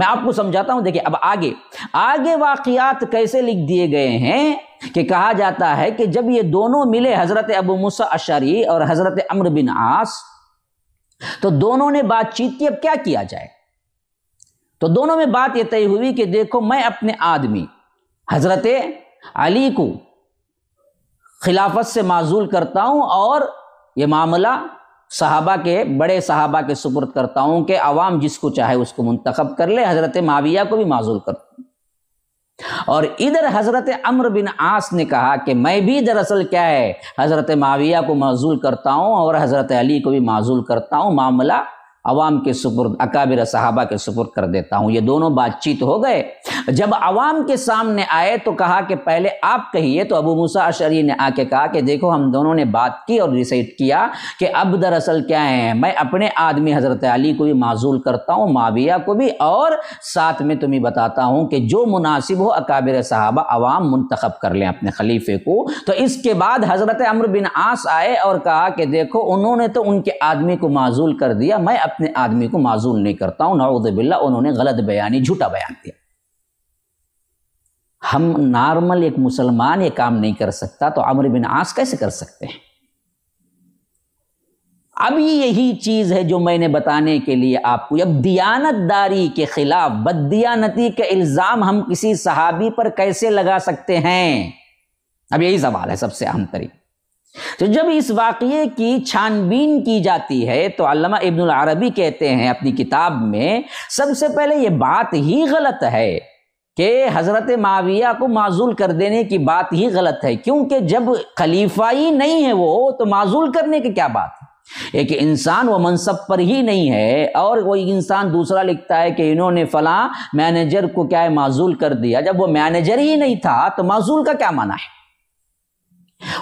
मैं आपको समझाता हूं देखिए अब आगे आगे वाकियात कैसे लिख दिए गए हैं कि कहा जाता है कि जब ये दोनों मिले हजरत अबू मुसा अशरी और हजरत अम्र बिन आस तो दोनों ने बातचीत की अब क्या किया जाए तो दोनों में बात यह तय हुई कि देखो मैं अपने आदमी हजरत अली को खिलाफत से माजूल करता हूं और यह मामला सहाबा के बड़े सहाबा के सुपुर्द करता हूँ कि अवाम जिसको चाहे उसको मंतखब कर ले हज़रत माविया को भी माजूल कर और इधर हज़रत अमर बिन आस ने कहा कि मैं भी दरअसल क्या है हज़रत माविया को माजूल करता हूँ और हज़रत अली को भी माजूल करता हूँ मामला अवाम के सुपुर्द अकाबिर सहाबा के सुपुर्द कर देता हूँ ये दोनों बातचीत हो गए जब अवाम के सामने आए तो कहा कि पहले आप कहिए तो अबू मूसा अशरी ने आके कहा कि देखो हम दोनों ने बात की और रिसाइट किया कि अब दरअसल क्या है मैं अपने आदमी हज़रत अली को भी माजूल करता हूँ माविया को भी और साथ में तुम्हें बताता हूँ कि जो मुनासिब हो अकाबिर साहबा अवाम मंतखब कर लें अपने खलीफे को तो इसके बाद हज़रत अमर बिन आस आए और कहा कि देखो उन्होंने तो उनके आदमी को माजूल कर दिया मैं अपने आदमी को माजूल नहीं करता हूँ नवदबिल्ला उन्होंने गलत बयानी झूठा बयान दिया हम नॉर्मल एक मुसलमान ये काम नहीं कर सकता तो अमर बिन आस कैसे कर सकते हैं अभी यही चीज़ है जो मैंने बताने के लिए आपको अब दियानतदारी के खिलाफ बददियानती के इल्ज़ाम हम किसी सहाबी पर कैसे लगा सकते हैं अब यही सवाल है सबसे अहम तरीका तो जब इस वाक़े की छानबीन की जाती है तो अल्लामा इब्नुल अरबी कहते हैं अपनी किताब में सबसे पहले ये बात ही गलत है कि हज़रत माविया को माजूल कर देने की बात ही गलत है क्योंकि जब खलीफा ही नहीं है वो तो माजूल करने की क्या बात है एक इंसान वो मनसब पर ही नहीं है और वो इंसान दूसरा लिखता है कि इन्होंने फला मैनेजर को क्या है माजूल कर दिया जब वो मैनेजर ही नहीं था तो माजूल का क्या माना है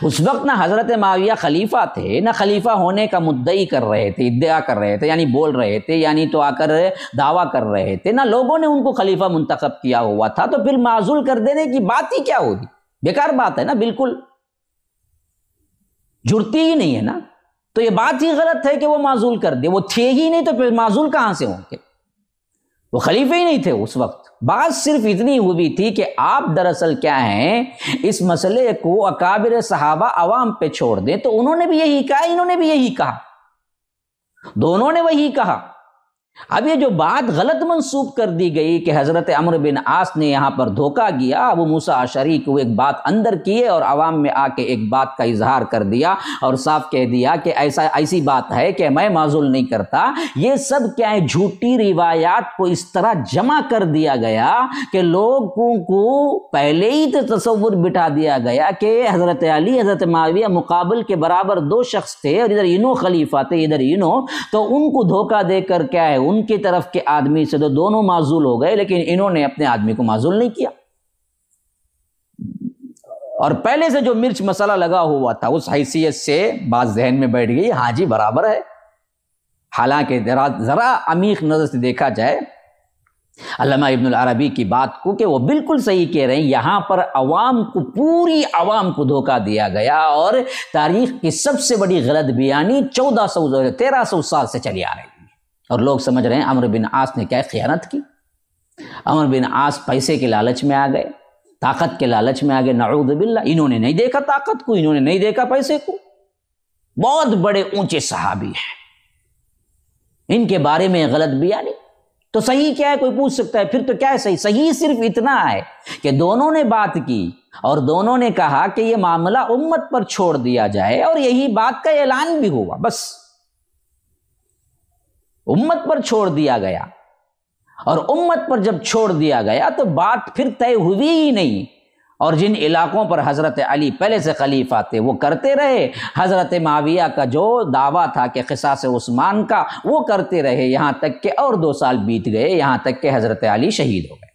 उस वक्त ना हज़रत माविया खलीफा थे ना खलीफा होने का मुद्दई कर रहे थे इद्दा कर रहे थे यानी बोल रहे थे यानी तो आकर दावा कर रहे थे ना लोगों ने उनको खलीफा मंतखब किया हुआ था तो फिर माजूल कर देने की बात ही क्या होगी बेकार बात है ना बिल्कुल जुड़ती ही नहीं है ना तो ये बात ही गलत है कि वो माजूल कर दे वो थे ही नहीं तो फिर माजूल कहाँ से होंगे वो खलीफे ही नहीं थे उस वक्त बात सिर्फ इतनी हुई थी कि आप दरअसल क्या हैं इस मसले को अकाबिर सहाबा आवाम पे छोड़ दें तो उन्होंने भी यही कहा इन्होंने भी यही कहा दोनों ने वही कहा अब ये जो बात गलत मनसूब कर दी गई कि हज़रत अमर बिन आस ने यहाँ पर धोखा दिया अब मूसा अशरी को एक बात अंदर किए और आवाम में आके एक बात का इजहार कर दिया और साफ कह दिया कि ऐसा ऐसी बात है कि मैं माजूल नहीं करता ये सब क्या है झूठी रिवायात को इस तरह जमा कर दिया गया कि लोगों को पहले ही तो तस्वुर बिठा दिया गया कि हज़रत अली हज़रत माविया मुकाबल के बराबर दो शख्स थे और इधर इनो खलीफा थे इधर इनो तो उनको धोखा देकर क्या है उनकी तरफ के आदमी से तो दोनों माजूल हो गए लेकिन इन्होंने अपने आदमी को माजूल नहीं किया और पहले से जो मिर्च मसाला लगा हुआ था उस हैसियत से बात जहन में बैठ गई हाँ जी बराबर है हालांकि ज़रा अमीक नज़र से देखा जाए अल्लामा इब्नुल अरबी की बात को कि वो बिल्कुल सही कह रहे हैं यहाँ पर अवाम को पूरी आवाम को धोखा दिया गया और तारीख की सबसे बड़ी गलत बयानी चौदह सौ तेरह सौ साल से चली आ रही और लोग समझ रहे हैं अमर बिन आस ने क्या खयानत की अमर बिन आस पैसे के लालच में आ गए ताकत के लालच में आ गए नाउद बिल्ला इन्होंने नहीं देखा ताकत को इन्होंने नहीं देखा पैसे को बहुत बड़े ऊंचे सहाबी हैं इनके बारे में गलत भी नहीं तो सही क्या है कोई पूछ सकता है फिर तो क्या है सही सही सिर्फ इतना है कि दोनों ने बात की और दोनों ने कहा कि यह मामला उम्मत पर छोड़ दिया जाए और यही बात का ऐलान भी हुआ बस उम्मत पर छोड़ दिया गया और उम्मत पर जब छोड़ दिया गया तो बात फिर तय हुई ही नहीं और जिन इलाकों पर हज़रत अली पहले से खलीफा थे वो करते रहे हज़रत माविया का जो दावा था कि खिसास उस्मान का वो करते रहे यहाँ तक के और दो साल बीत गए यहाँ तक के हज़रत अली शहीद हो गए